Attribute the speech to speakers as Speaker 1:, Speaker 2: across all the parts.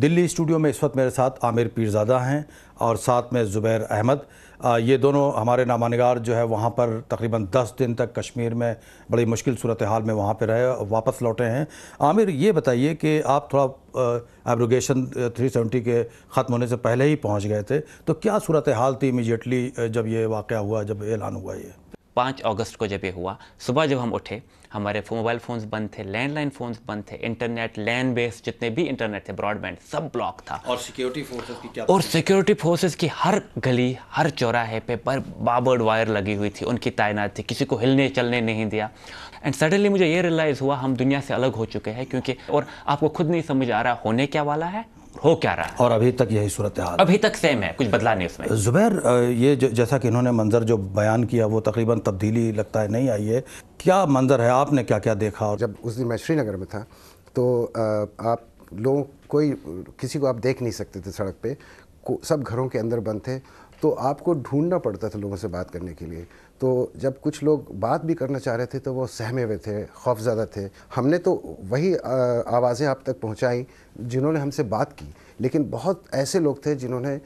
Speaker 1: Delhi studio में इस वक्त मेरे साथ आमिर पीरजादा हैं और साथ में ज़ुबैर अहमद ये दोनों हमारे नामानगार जो है वहाँ पर तकरीबन दस दिन तक कश्मीर में बड़ी मुश्किल सूरत हाल में वहाँ पर रहे वापस लौटे हैं आमिर ये बताइए कि आप थोड़ा एब्रोगेशन 370 के ख़त्म होने से पहले ही पहुँच गए थे तो क्या सूरत हाल थी इमीजिएटली जब ये वाक़ हुआ जब ऐलान हुआ ये
Speaker 2: पाँच अगस्त को जब ये हुआ सुबह जब हम उठे हमारे मोबाइल फ़ोन्स बंद थे लैंडलाइन फ़ोन्स बंद थे इंटरनेट लैंड बेस्ड जितने भी इंटरनेट थे ब्रॉडबैंड सब ब्लॉक था और सिक्योरिटी फोर्सेज की क्या और सिक्योरिटी फोर्सेस की हर गली हर चौराहे पे पर बाबर्ड वायर लगी हुई थी उनकी तैनात थी किसी को हिलने चलने नहीं दिया एंड सडनली मुझे ये रियलाइज़ हुआ हम दुनिया से अलग हो चुके हैं क्योंकि और आपको खुद नहीं समझ आ रहा होने क्या वाला है हो क्या रहा है और अभी तक यही सूरत हाल अभी तक सेम है कुछ बदला नहीं उसमें
Speaker 1: जुबैर ये जैसा कि इन्होंने मंजर जो बयान किया वो तकरीबन तब्दीली लगता है नहीं आई है क्या मंजर है आपने क्या क्या देखा और जब उस दिन मैं श्रीनगर में था
Speaker 3: तो आप लोग कोई किसी को आप देख नहीं सकते थे सड़क पे सब घरों के अंदर बंद थे तो आपको ढूंढना पड़ता था लोगों से बात करने के लिए तो जब कुछ लोग बात भी करना चाह रहे थे तो वो सहमे हुए थे ज़्यादा थे हमने तो वही आवाज़ें आप तक पहुंचाई जिन्होंने हमसे बात की लेकिन बहुत ऐसे लोग थे जिन्होंने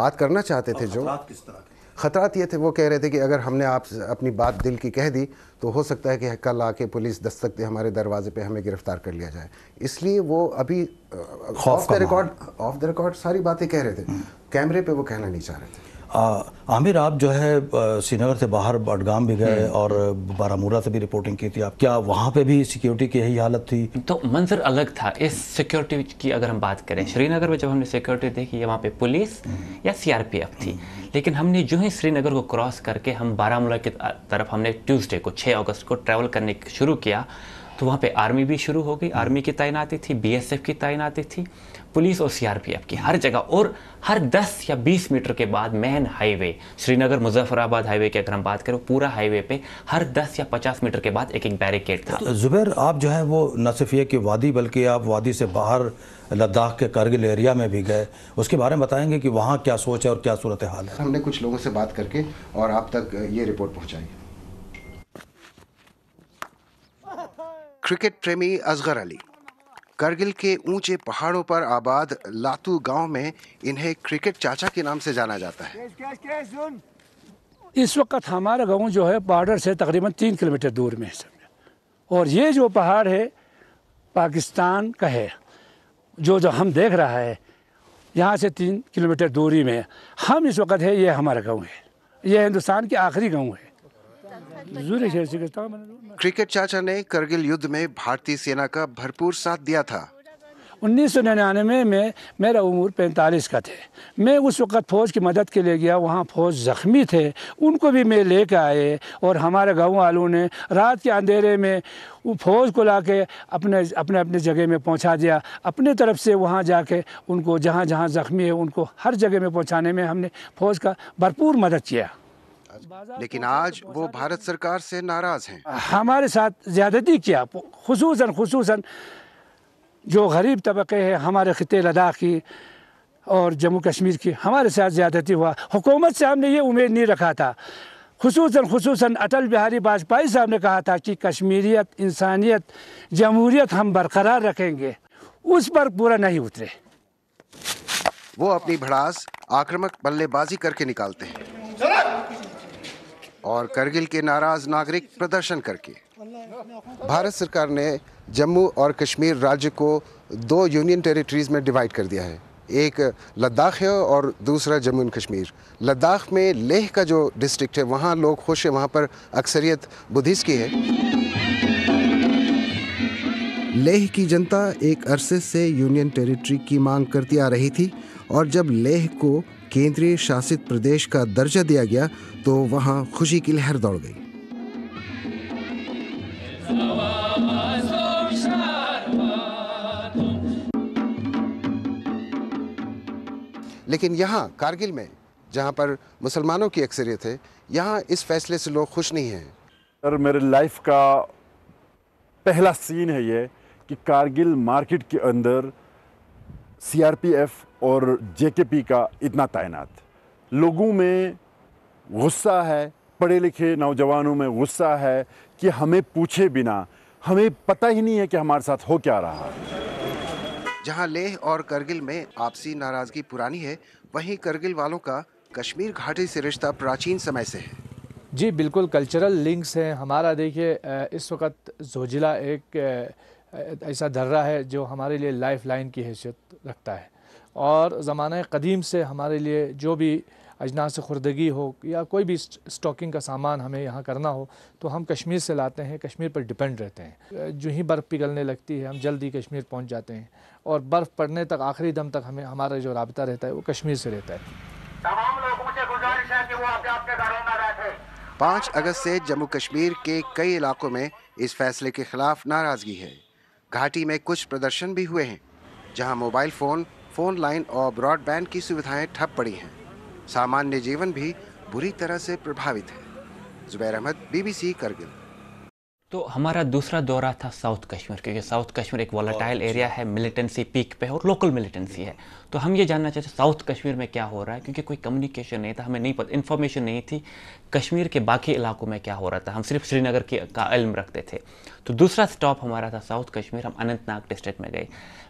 Speaker 3: बात करना चाहते थे जो किस तरह ख़तरात ये थे वो कह रहे थे कि अगर हमने आप अपनी बात दिल की कह दी तो हो सकता है कि कल आके पुलिस दस्तक दे हमारे दरवाजे पे हमें गिरफ्तार कर लिया जाए इसलिए वो अभी off the record off the record सारी बातें कह रहे थे कैमरे पे वो कहना नहीं चाह रहे थे
Speaker 1: आमिर आप जो है श्रीनगर से बाहर बडगाम भी गए हम्म। और बारामूला से भी रिपोर्टिंग की थी आप क्या
Speaker 2: वहाँ पे भी सिक्योरिटी की यही हालत थी तो मंजर अलग था इस सिक्योरिटी की अगर हम बात करें श्रीनगर में जब हमने सिक्योरिटी देखी वहाँ पे पुलिस हम्म। या सीआरपीएफ थी हम्म। लेकिन हमने जो ही श्रीनगर को क्रॉस करके हम बारामूला की तरफ हमने ट्यूजडे को छः अगस्त को ट्रैवल करने शुरू किया तो वहाँ पे आर्मी भी शुरू हो गई आर्मी की तैनाती थी बीएसएफ की तैनाती थी पुलिस और सीआरपीएफ की हर जगह और हर 10 या 20 मीटर के बाद main highway Srinagar Muzaffarabad highway की अगर हम बात करें पूरा हाईवे पे हर 10 या 50 मीटर के बाद एक एक बैरिकेड था
Speaker 1: तो जुबैर आप जो है वो न सिर्फ ये कि वादी बल्कि आप वादी से बाहर लद्दाख के करगिल एरिया में भी गए उसके बारे में बताएंगे कि वहाँ क्या सोच है और क्या सूरत हाल है
Speaker 3: हमने कुछ लोगों से बात करके और आप तक ये रिपोर्ट पहुँचाई क्रिकेट प्रेमी असगर अली करगिल के ऊंचे पहाड़ों पर आबाद लातू गांव में इन्हें क्रिकेट चाचा के नाम से जाना जाता
Speaker 4: है इस वक्त हमारा गांव जो है बॉर्डर से तकरीबन तीन किलोमीटर दूर में है और ये जो पहाड़ है पाकिस्तान का है जो जो हम देख रहा है यहाँ से तीन किलोमीटर दूरी में हम इस वक्त है ये हमारा गाँव है ये हिंदुस्तान के आखिरी गाँव है क्रिकेट चाचा
Speaker 3: ने करगिल युद्ध में भारतीय सेना का भरपूर साथ दिया था
Speaker 4: उन्नीस सौ निन्यानवे में मैं मेरा उम्र पैंतालीस का थे मैं उस वक़्त फ़ौज की मदद के लिए गया वहाँ फ़ौज ज़ख्मी थे उनको भी मैं ले कर आए और हमारे गाँव वालों ने रात के अंधेरे में वो फौज को ला के अपने अपने अपने जगह में पहुँचा दिया अपने तरफ से वहाँ जाके उनको जहाँ जहाँ ज़ख्मी है उनको हर जगह में पहुँचाने में हमने फ़ौज का भरपूर मदद किया
Speaker 3: लेकिन तो आज वो भारत सरकार से नाराज हैं
Speaker 4: हमारे साथ ज्यादती किया खसूस खसूस जो गरीब तबके हैं हमारे खत्े लद्दाख की और जम्मू कश्मीर की हमारे साथ ज्यादती हुआ हुकूमत से हमने ये उम्मीद नहीं रखा था खसूस खसूस अटल बिहारी वाजपेयी साहब ने कहा था कि कश्मीरियत इंसानियत जमहूरियत हम बरकरार रखेंगे उस पर पूरा नहीं उतरे
Speaker 3: वो अपनी भड़ास आक्रामक बल्लेबाजी करके निकालते
Speaker 4: हैं
Speaker 3: और करगिल के नाराज नागरिक प्रदर्शन करके भारत सरकार ने जम्मू और कश्मीर राज्य को दो यूनियन टेरिटरीज में डिवाइड कर दिया है एक लद्दाख है और दूसरा जम्मू एंड कश्मीर लद्दाख में लेह का जो डिस्ट्रिक्ट है वहाँ लोग खुश हैं वहाँ पर अक्सरियत बुद्धिस्ट की है लेह की जनता एक अरसे से यूनियन टेरिटरी की मांग करती आ रही थी और जब लेह को केंद्रीय शासित प्रदेश का दर्जा दिया गया तो वहां खुशी की लहर दौड़ गई लेकिन यहाँ कारगिल में जहां पर मुसलमानों की अक्सरियत है यहां इस फैसले से लोग खुश नहीं हैं सर मेरे लाइफ का पहला सीन है ये कि कारगिल मार्केट के अंदर सीआरपीएफ और जेकेपी का इतना तैनात लोगों में गुस्सा है पढ़े लिखे नौजवानों में गुस्सा है कि हमें पूछे बिना हमें पता ही नहीं है कि हमारे साथ हो क्या रहा है जहां लेह और करगिल में आपसी नाराजगी पुरानी है वहीं करगिल वालों का कश्मीर घाटी से रिश्ता
Speaker 4: प्राचीन समय से है जी बिल्कुल कल्चरल लिंक्स हैं हमारा देखिए इस वक्त जोजिला एक ऐसा दर्रा है जो हमारे लिए लाइफ लाइन की हैसियत रखता है और ज़माने कदीम से हमारे लिए जो भी अजनास खुर्दगी हो या कोई भी स्टॉकिंग का सामान हमें यहाँ करना हो तो हम कश्मीर से लाते हैं कश्मीर पर डिपेंड रहते हैं जो ही बर्फ़ पिघलने लगती है हम जल्दी कश्मीर पहुँच जाते हैं और बर्फ़ पड़ने तक आखिरी दम तक हमें हमारा जो रबता रहता है वो कश्मीर से रहता है
Speaker 3: पाँच अगस्त से जम्मू कश्मीर के कई इलाकों में इस फैसले के खिलाफ नाराजगी है घाटी में कुछ प्रदर्शन भी हुए हैं जहां मोबाइल फ़ोन फोन लाइन और ब्रॉडबैंड की सुविधाएं ठप पड़ी हैं सामान्य जीवन भी बुरी तरह से प्रभावित है जुबैर अहमद बीबीसी करगिल
Speaker 2: तो हमारा दूसरा दौरा था साउथ कश्मीर क्योंकि साउथ कश्मीर एक वॉलेटाइल एरिया अच्छा। है मिलिटेंसी पीक पे और लोकल मिलिटेंसी है तो हम ये जानना चाहते साउथ कश्मीर में क्या हो रहा है क्योंकि कोई कम्युनिकेशन नहीं था हमें नहीं पता इन्फॉर्मेशन नहीं थी कश्मीर के बाकी इलाकों में क्या हो रहा था हम सिर्फ श्रीनगर के का इल्म रखते थे तो दूसरा स्टॉप हमारा था साउथ कश्मीर हम अनंतनाग डिस्ट्रिक्ट में गए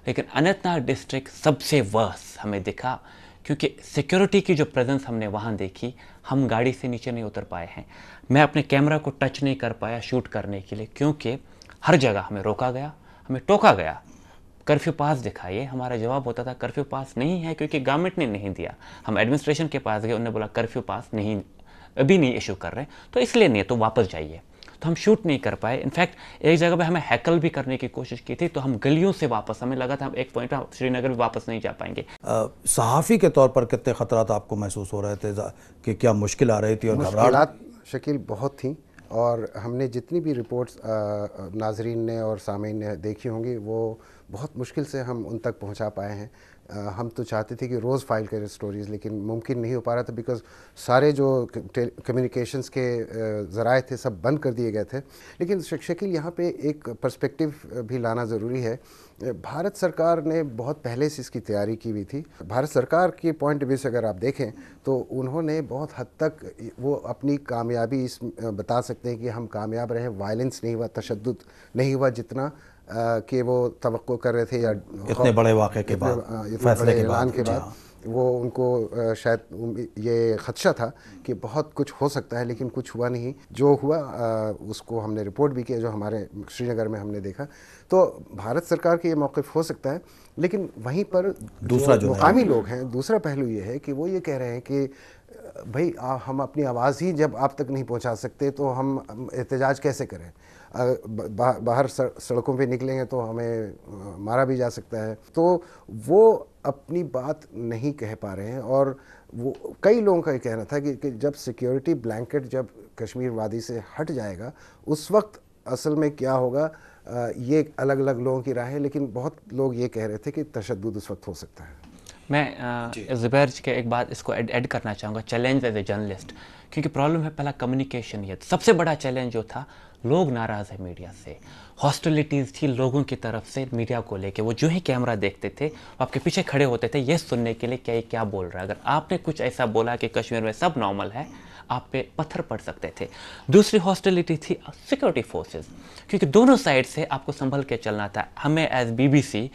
Speaker 2: लेकिन अनंतनाग डिस्ट्रिक्ट सबसे वर्स हमें दिखा क्योंकि सिक्योरिटी की जो प्रेजेंस हमने वहाँ देखी हम गाड़ी से नीचे नहीं उतर पाए हैं मैं अपने कैमरा को टच नहीं कर पाया शूट करने के लिए क्योंकि हर जगह हमें रोका गया हमें टोका गया कर्फ्यू पास दिखाइए हमारा जवाब होता था कर्फ्यू पास नहीं है क्योंकि गवर्नमेंट ने नहीं दिया हम एडमिनिस्ट्रेशन के पास गए उन्होंने बोला कर्फ्यू पास नहीं अभी नहीं इशू कर रहे तो इसलिए नहीं तो वापस जाइए तो हम शूट नहीं कर पाए इनफैक्ट एक जगह पे हमें हैकल भी करने की कोशिश की थी तो हम गलियों से वापस हमें लगा था हम एक पॉइंट श्रीनगर भी वापस नहीं जा पाएंगे
Speaker 1: सहाफ़ी के तौर पर कितने ख़तरा आपको महसूस हो रहे थे कि क्या मुश्किल आ रही थी और घबराहट
Speaker 3: शकील बहुत थी और हमने जितनी भी रिपोर्ट्स नाजरीन ने और सामीन ने देखी होंगी वो बहुत मुश्किल से हम उन तक पहुंचा पाए हैं हम तो चाहते थे कि रोज़ फाइल करें स्टोरीज़ लेकिन मुमकिन नहीं हो पा रहा था बिकॉज सारे जो कम्युनिकेशंस के ज़राए थे सब बंद कर दिए गए थे लेकिन शकील यहाँ पे एक पर्सपेक्टिव भी लाना ज़रूरी है भारत सरकार ने बहुत पहले से इसकी तैयारी की हुई थी भारत सरकार के पॉइंट व्यू से अगर आप देखें तो उन्होंने बहुत हद तक वो अपनी कामयाबी इस बता सकते हैं कि हम कामयाब रहे वायलेंस नहीं हुआ तशद नहीं हुआ जितना कि वो तो कर रहे थे या इतने बड़े वाक़े के बाद इतने बड़े ऐलान के बाद हाँ। वो उनको शायद ये ख़दशा था कि बहुत कुछ हो सकता है लेकिन कुछ हुआ नहीं जो हुआ उसको हमने रिपोर्ट भी किया जो हमारे श्रीनगर में हमने देखा तो भारत सरकार के ये मौक़ हो सकता है लेकिन वहीं पर दूसरा जो मुकामी लोग हैं दूसरा पहलू ये है कि वो ये कह रहे हैं कि भाई हम अपनी आवाज़ ही जब आप तक नहीं पहुंचा सकते तो हम एहतजाज कैसे करें बाहर सड़कों पे निकलेंगे तो हमें मारा भी जा सकता है तो वो अपनी बात नहीं कह पा रहे हैं और वो कई लोगों का ये कहना था कि, कि जब सिक्योरिटी ब्लैंकेट जब कश्मीर वादी से हट जाएगा उस वक्त असल में क्या होगा ये अलग अलग लोगों की राय है लेकिन बहुत लोग ये कह रहे थे कि तशद उस वक्त हो सकता है
Speaker 2: मैं ज़ुबैर के एक बात इसको ऐड करना चाहूँगा चैलेंज एज ए जर्नलिस्ट क्योंकि प्रॉब्लम है पहला कम्युनिकेशन ये सबसे बड़ा चैलेंज जो था लोग नाराज़ है मीडिया से हॉस्टलिटीज़ थी लोगों की तरफ से मीडिया को लेके वो जो ही कैमरा देखते थे आपके पीछे खड़े होते थे ये सुनने के लिए क्या ये क्या बोल रहा है अगर आपने कुछ ऐसा बोला कि कश्मीर में सब नॉर्मल है आप पे पत्थर पड़ सकते थे दूसरी हॉस्टिलिटी थी सिक्योरिटी फोर्सेस क्योंकि दोनों साइड से आपको संभल के चलना था हमें एज बीबीसी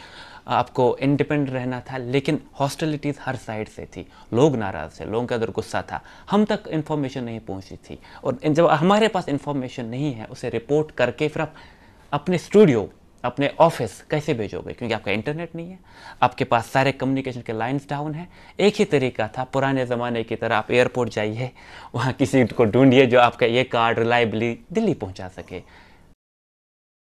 Speaker 2: आपको इंडिपेंडेंट रहना था लेकिन हॉस्टिलिटीज़ हर साइड से थी लोग नाराज़ थे लोगों के अंदर गुस्सा था हम तक इन्फॉर्मेशन नहीं पहुंची थी और जब हमारे पास इन्फॉर्मेशन नहीं है उसे रिपोर्ट करके फिर आप अपने स्टूडियो अपने ऑफिस कैसे भेजोगे क्योंकि आपका इंटरनेट नहीं है आपके पास सारे कम्युनिकेशन के लाइंस डाउन है एक ही तरीका था पुराने ज़माने की तरह आप एयरपोर्ट जाइए वहाँ किसी को ढूंढिए जो आपका ये कार्ड रिलायबली दिल्ली पहुँचा सके